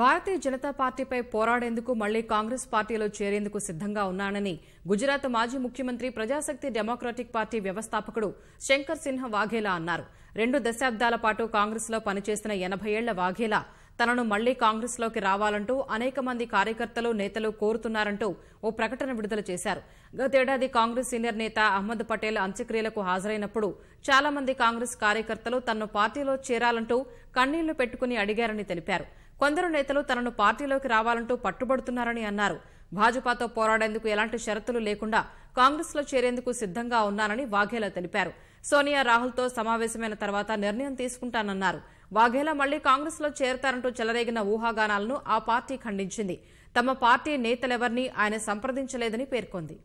భారతీయ జనతా పార్టీపై పోరాడేందుకు మళ్లీ కాంగ్రెస్ పార్టీలో చేరేందుకు సిద్దంగా ఉన్నానని గుజరాత్ మాజీ ముఖ్యమంత్రి ప్రజాశక్తి డెమోక్రాటిక్ పార్టీ వ్యవస్థాపకుడు శంకర్ సిన్హ వాఘేలా అన్నారు రెండు దశాబ్దాల పాటు కాంగ్రెస్లో పనిచేసిన ఎనభై ఏళ్ల వాఘేలా తనను మళ్లీ కాంగ్రెస్లోకి రావాలంటూ అనేక మంది కార్యకర్తలు నేతలు కోరుతున్నారంటూ ఓ ప్రకటన విడుదల చేశారు గతేడాది కాంగ్రెస్ సీనియర్ నేత అహ్మద్ పటేల్ అంత్యక్రియలకు హాజరైనప్పుడు చాలా మంది కాంగ్రెస్ కార్యకర్తలు తనను పార్టీలో చేరాలంటూ కన్నీళ్లు పెట్టుకుని అడిగారని తెలిపారు కొందరు నేతలు తనను పార్టీలోకి రావాలంటూ పట్టుబడుతున్నారని అన్నారు భాజపాతో పోరాడేందుకు ఎలాంటి షరతులు లేకుండా కాంగ్రెస్లో చేరేందుకు సిద్దంగా ఉన్నానని వాఘేలా తెలిపారు సోనియా రాహుల్తో సమావేశమైన తర్వాత నిర్ణయం తీసుకుంటానన్నారు వాఘేలా మళ్లీ కాంగ్రెస్లో చేరతారంటూ చెలరేగిన ఊహాగానాలను ఆ పార్టీ ఖండించింది తమ పార్టీ నేతలెవర్నీ ఆయన సంప్రదించలేదని పేర్కొంది